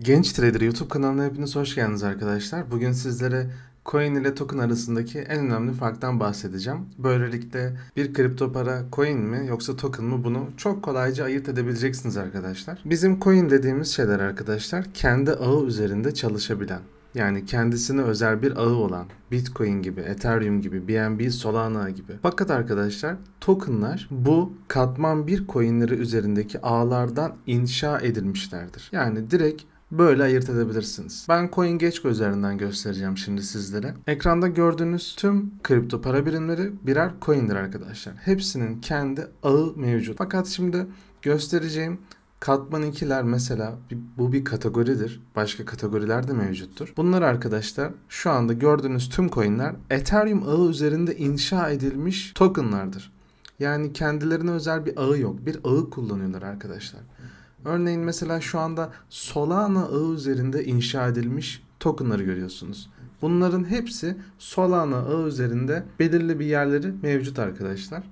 Genç Trader YouTube kanalına hepiniz hoş geldiniz arkadaşlar. Bugün sizlere coin ile token arasındaki en önemli farktan bahsedeceğim. Böylelikle bir kripto para coin mi yoksa token mı bunu çok kolayca ayırt edebileceksiniz arkadaşlar. Bizim coin dediğimiz şeyler arkadaşlar kendi ağı üzerinde çalışabilen yani kendisine özel bir ağı olan Bitcoin gibi, Ethereum gibi, BNB, Solana gibi. Fakat arkadaşlar tokenlar bu katman bir coinleri üzerindeki ağlardan inşa edilmişlerdir. Yani direkt böyle ayırt edebilirsiniz. Ben CoinGecko üzerinden göstereceğim şimdi sizlere. Ekranda gördüğünüz tüm kripto para birimleri birer coin'dir arkadaşlar. Hepsinin kendi ağı mevcut. Fakat şimdi göstereceğim Katman ikiler mesela bu bir kategoridir. Başka kategoriler de mevcuttur. Bunlar arkadaşlar şu anda gördüğünüz tüm coinler Ethereum ağı üzerinde inşa edilmiş tokenlardır. Yani kendilerine özel bir ağı yok. Bir ağı kullanıyorlar arkadaşlar. Örneğin mesela şu anda Solana ağı üzerinde inşa edilmiş tokenları görüyorsunuz. Bunların hepsi Solana ağı üzerinde belirli bir yerleri mevcut arkadaşlar.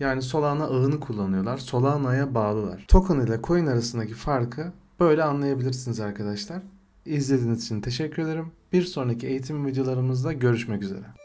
Yani Solana ağını kullanıyorlar. Solana'ya bağlılar. Token ile coin arasındaki farkı böyle anlayabilirsiniz arkadaşlar. İzlediğiniz için teşekkür ederim. Bir sonraki eğitim videolarımızda görüşmek üzere.